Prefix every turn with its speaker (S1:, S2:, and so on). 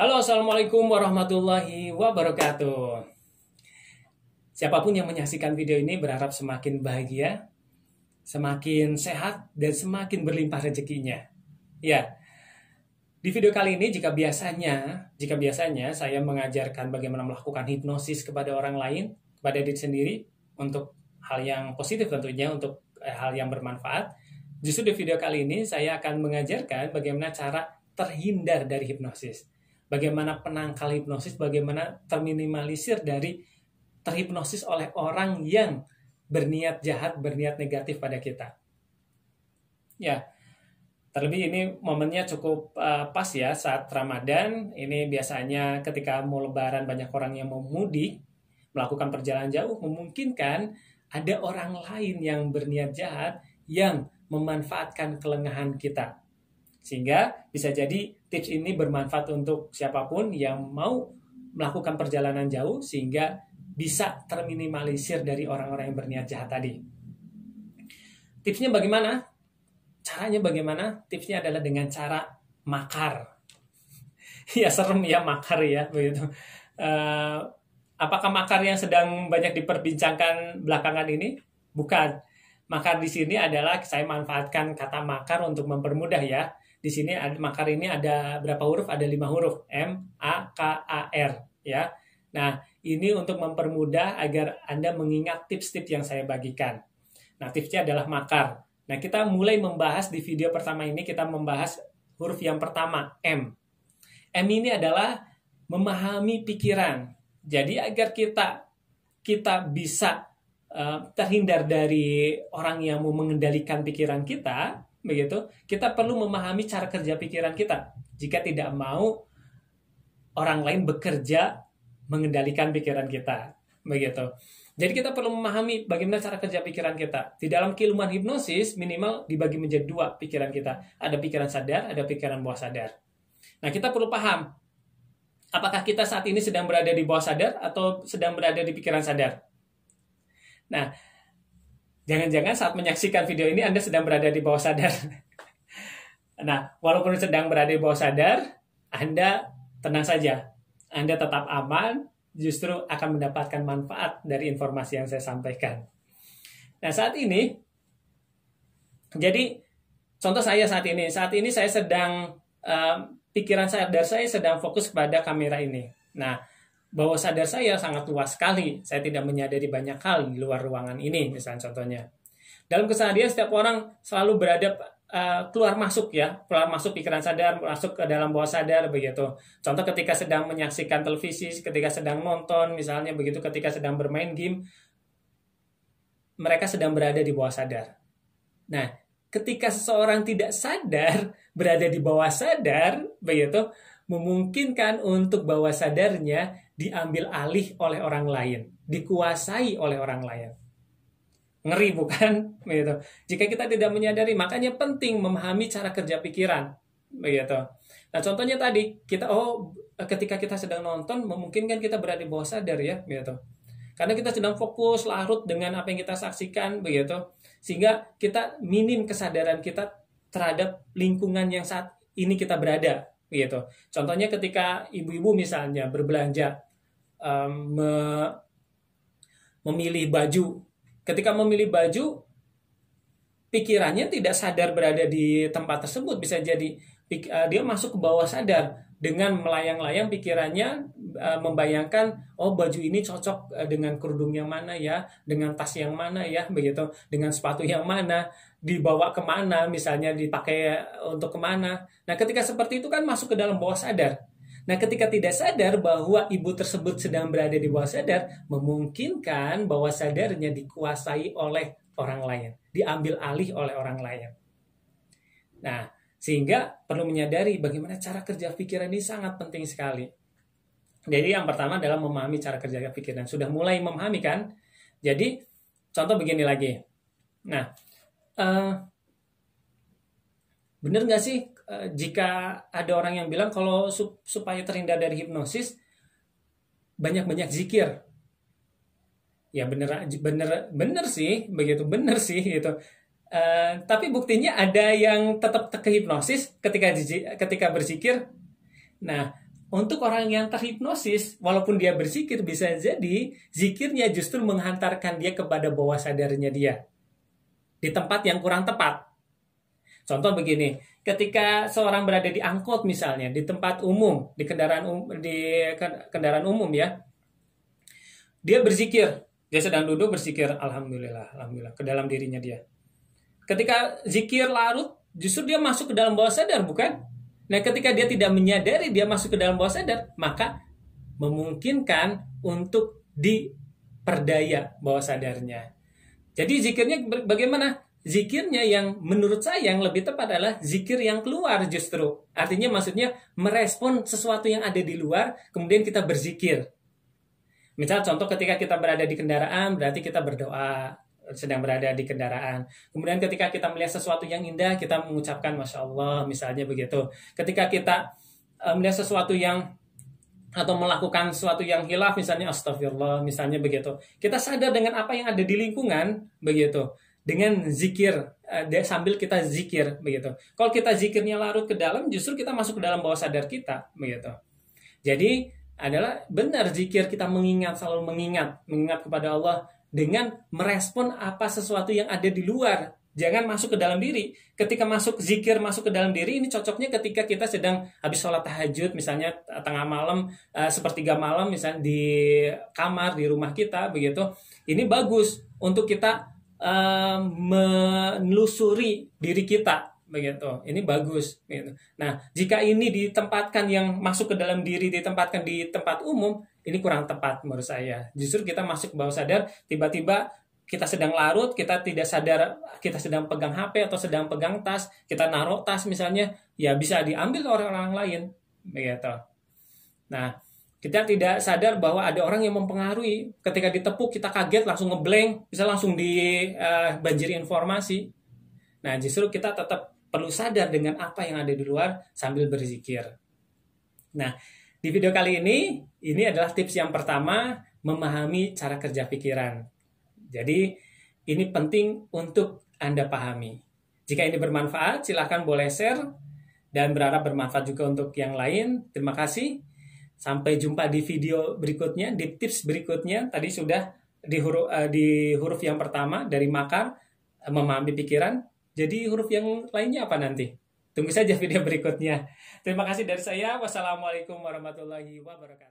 S1: Halo, assalamualaikum warahmatullahi wabarakatuh. Siapapun yang menyaksikan video ini berharap semakin bahagia, semakin sehat, dan semakin berlimpah rezekinya. Ya, di video kali ini jika biasanya, jika biasanya saya mengajarkan bagaimana melakukan hipnosis kepada orang lain, kepada diri sendiri, untuk hal yang positif tentunya, untuk eh, hal yang bermanfaat. Justru di video kali ini saya akan mengajarkan bagaimana cara terhindar dari hipnosis bagaimana penangkal hipnosis, bagaimana terminimalisir dari terhipnosis oleh orang yang berniat jahat, berniat negatif pada kita. Ya, terlebih ini momennya cukup uh, pas ya saat Ramadan. Ini biasanya ketika mau Lebaran banyak orang yang mau mudik, melakukan perjalanan jauh, memungkinkan ada orang lain yang berniat jahat yang memanfaatkan kelengahan kita sehingga bisa jadi tips ini bermanfaat untuk siapapun yang mau melakukan perjalanan jauh sehingga bisa terminimalisir dari orang-orang yang berniat jahat tadi. Tipsnya bagaimana? Caranya bagaimana? Tipsnya adalah dengan cara makar. ya serem ya makar ya begitu. Uh, apakah makar yang sedang banyak diperbincangkan belakangan ini? Bukan. Makar di sini adalah saya manfaatkan kata makar untuk mempermudah ya di sini ada, makar ini ada berapa huruf? Ada lima huruf. M, A, K, A, R. Ya. Nah, ini untuk mempermudah agar Anda mengingat tips-tips yang saya bagikan. Nah, tipsnya adalah makar. Nah, kita mulai membahas di video pertama ini, kita membahas huruf yang pertama, M. M ini adalah memahami pikiran. Jadi, agar kita kita bisa uh, terhindar dari orang yang mau mengendalikan pikiran kita, begitu kita perlu memahami cara kerja pikiran kita jika tidak mau orang lain bekerja mengendalikan pikiran kita begitu jadi kita perlu memahami bagaimana cara kerja pikiran kita. Di dalam keilmuan hipnosis minimal dibagi menjadi dua pikiran kita. Ada pikiran sadar, ada pikiran bawah sadar. Nah kita perlu paham apakah kita saat ini sedang berada di bawah sadar atau sedang berada di pikiran sadar. Nah Jangan-jangan saat menyaksikan video ini Anda sedang berada di bawah sadar. Nah, walaupun sedang berada di bawah sadar, Anda tenang saja. Anda tetap aman, justru akan mendapatkan manfaat dari informasi yang saya sampaikan. Nah, saat ini, jadi contoh saya saat ini, saat ini saya sedang, um, pikiran sadar saya sedang fokus pada kamera ini. Nah, bahwa sadar saya sangat luas sekali. Saya tidak menyadari banyak hal di luar ruangan ini, misalnya contohnya. Dalam keseharian setiap orang selalu berada uh, eh, keluar masuk ya, keluar masuk pikiran sadar, masuk ke dalam bawah sadar begitu. Contoh ketika sedang menyaksikan televisi, ketika sedang nonton misalnya begitu, ketika sedang bermain game, mereka sedang berada di bawah sadar. Nah, ketika seseorang tidak sadar berada di bawah sadar begitu memungkinkan untuk bawah sadarnya diambil alih oleh orang lain, dikuasai oleh orang lain. Ngeri bukan? Begitu. Jika kita tidak menyadari, makanya penting memahami cara kerja pikiran. Begitu. Nah, contohnya tadi kita oh ketika kita sedang nonton memungkinkan kita berada di bawah sadar ya, begitu. Karena kita sedang fokus larut dengan apa yang kita saksikan begitu, sehingga kita minim kesadaran kita terhadap lingkungan yang saat ini kita berada gitu. Contohnya ketika ibu-ibu misalnya berbelanja um, me, memilih baju, ketika memilih baju pikirannya tidak sadar berada di tempat tersebut bisa jadi eh, dia masuk ke bawah sadar dengan melayang-layang pikirannya Eh, membayangkan oh baju ini cocok eh, dengan kerudung yang mana ya dengan tas yang mana ya begitu dengan sepatu yang mana dibawa kemana misalnya dipakai eh, untuk kemana nah ketika seperti itu kan masuk ke dalam bawah sadar Nah, ketika tidak sadar bahwa ibu tersebut sedang berada di bawah sadar, memungkinkan bawah sadarnya dikuasai oleh orang lain, diambil alih oleh orang lain. Nah, sehingga perlu menyadari bagaimana cara kerja pikiran ini sangat penting sekali. Jadi yang pertama adalah memahami cara kerja pikiran. Sudah mulai memahami kan? Jadi contoh begini lagi. Nah, uh, bener nggak sih uh, jika ada orang yang bilang kalau sup supaya terhindar dari hipnosis banyak-banyak zikir? Ya bener, bener, bener sih, begitu bener sih gitu. Uh, tapi buktinya ada yang tetap terkehipnosis ketika ketika berzikir. Nah, untuk orang yang terhipnosis, walaupun dia berzikir, bisa jadi zikirnya justru menghantarkan dia kepada bawah sadarnya dia. Di tempat yang kurang tepat. Contoh begini, ketika seorang berada di angkot misalnya, di tempat umum, di kendaraan um, di kendaraan umum ya, dia berzikir, dia sedang duduk berzikir, alhamdulillah, alhamdulillah, ke dalam dirinya dia. Ketika zikir larut, justru dia masuk ke dalam bawah sadar, bukan? Nah, ketika dia tidak menyadari dia masuk ke dalam bawah sadar, maka memungkinkan untuk diperdaya bawah sadarnya. Jadi zikirnya bagaimana? Zikirnya yang menurut saya yang lebih tepat adalah zikir yang keluar justru. Artinya maksudnya merespon sesuatu yang ada di luar, kemudian kita berzikir. Misal contoh ketika kita berada di kendaraan, berarti kita berdoa sedang berada di kendaraan. Kemudian ketika kita melihat sesuatu yang indah, kita mengucapkan masya Allah, misalnya begitu. Ketika kita eh, melihat sesuatu yang atau melakukan sesuatu yang hilaf, misalnya astagfirullah, misalnya begitu. Kita sadar dengan apa yang ada di lingkungan, begitu. Dengan zikir, eh, sambil kita zikir, begitu. Kalau kita zikirnya larut ke dalam, justru kita masuk ke dalam bawah sadar kita, begitu. Jadi adalah benar zikir kita mengingat selalu mengingat mengingat kepada Allah dengan merespon apa sesuatu yang ada di luar. Jangan masuk ke dalam diri. Ketika masuk zikir, masuk ke dalam diri, ini cocoknya ketika kita sedang habis sholat tahajud, misalnya eh, tengah malam, uh, sepertiga malam, misalnya di kamar, di rumah kita, begitu. Ini bagus untuk kita uh, menelusuri diri kita, begitu. Ini bagus. Begitu. Nah, jika ini ditempatkan yang masuk ke dalam diri, ditempatkan di tempat umum, ini kurang tepat menurut saya. Justru kita masuk ke bawah sadar, tiba-tiba kita sedang larut, kita tidak sadar kita sedang pegang HP atau sedang pegang tas, kita naruh tas misalnya, ya bisa diambil oleh orang lain, begitu. Nah, kita tidak sadar bahwa ada orang yang mempengaruhi. Ketika ditepuk kita kaget langsung ngeblank, bisa langsung dibanjiri eh, uh, informasi. Nah, justru kita tetap perlu sadar dengan apa yang ada di luar sambil berzikir. Nah, di video kali ini, ini adalah tips yang pertama, memahami cara kerja pikiran. Jadi, ini penting untuk Anda pahami. Jika ini bermanfaat, silahkan boleh share dan berharap bermanfaat juga untuk yang lain. Terima kasih. Sampai jumpa di video berikutnya, di tips berikutnya. Tadi sudah di huruf, eh, di huruf yang pertama dari makar, memahami pikiran. Jadi huruf yang lainnya apa nanti? Tunggu saja video berikutnya. Terima kasih dari saya. Wassalamualaikum warahmatullahi wabarakatuh.